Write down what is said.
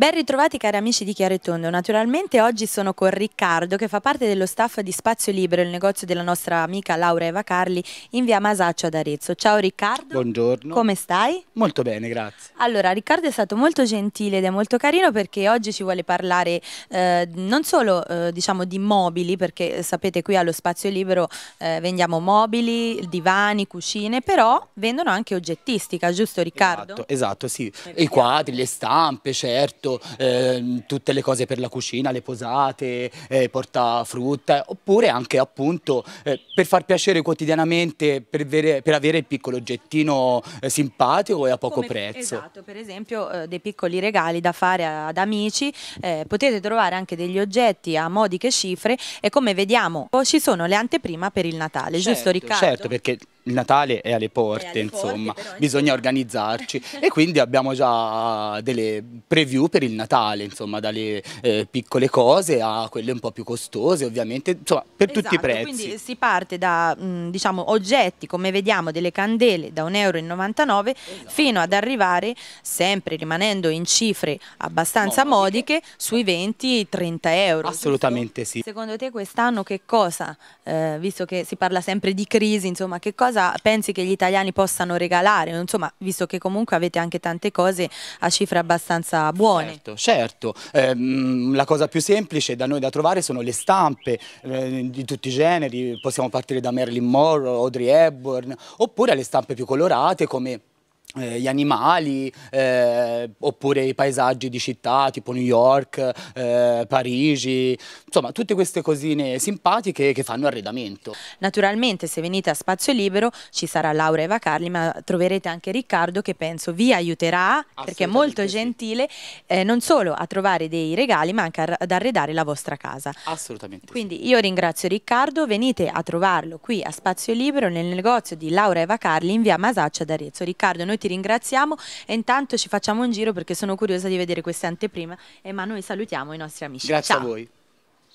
Ben ritrovati cari amici di Tondo, naturalmente oggi sono con Riccardo che fa parte dello staff di Spazio Libero, il negozio della nostra amica Laura Eva Carli in via Masaccio ad Arezzo. Ciao Riccardo. Buongiorno. Come stai? Molto bene, grazie. Allora Riccardo è stato molto gentile ed è molto carino perché oggi ci vuole parlare eh, non solo eh, diciamo di mobili, perché eh, sapete qui allo Spazio Libero eh, vendiamo mobili, divani, cucine, però vendono anche oggettistica, giusto Riccardo? Esatto, esatto sì, i quadri, le stampe, certo fatto eh, tutte le cose per la cucina, le posate, eh, porta frutta, oppure anche appunto eh, per far piacere quotidianamente, per, avere, per avere il piccolo oggettino eh, simpatico e a poco Come, prezzo. Esatto, per esempio eh, dei piccoli regali da fare ad amici, eh, potete trovare anche degli oggetti a modiche cifre e come vediamo ci sono le anteprima per il Natale, certo, giusto Riccardo? Certo, perché il Natale è alle porte, è alle insomma, porte, però, bisogna organizzarci e quindi abbiamo già delle preview per il Natale, insomma, dalle eh, piccole cose a quelle un po' più costose, ovviamente, insomma, per esatto, tutti i esatto, prezzi. Quindi si parte da mh, mm, diciamo oggetti, come vediamo, delle candele da 1,99 euro esatto. fino ad arrivare sempre rimanendo in cifre abbastanza modiche, modiche sui 20-30 euro. Assolutamente giusto? sì. Secondo te quest'anno che cosa, eh, visto che si parla sempre di crisi, insomma, che cosa cosa pensi che gli italiani possano regalare, insomma, visto che comunque avete anche tante cose a cifre abbastanza buone. Certo, certo. Eh, la cosa più semplice da noi da trovare sono le stampe eh, di tutti i generi, possiamo partire da Marilyn Monroe, Audrey Hepburn, oppure le stampe più colorate come eh, gli animali eh, oppure i paesaggi di città tipo New York, eh, Parigi, insomma tutte queste cosine simpatiche che fanno arredamento. Naturalmente se venite a Spazio Libero ci sarà Laura Eva Carli ma troverete anche Riccardo che penso vi aiuterà perché è molto gentile eh, non solo a trovare dei regali ma anche ad arredare la vostra casa. Assolutamente. Quindi io ringrazio Riccardo, venite a trovarlo qui a Spazio Libero nel negozio di Laura Eva Carli in via Masaccia d'Arezzo. Riccardo noi ti ringraziamo e intanto ci facciamo un giro perché sono curiosa di vedere queste anteprime e ma noi salutiamo i nostri amici. Grazie Ciao. a voi.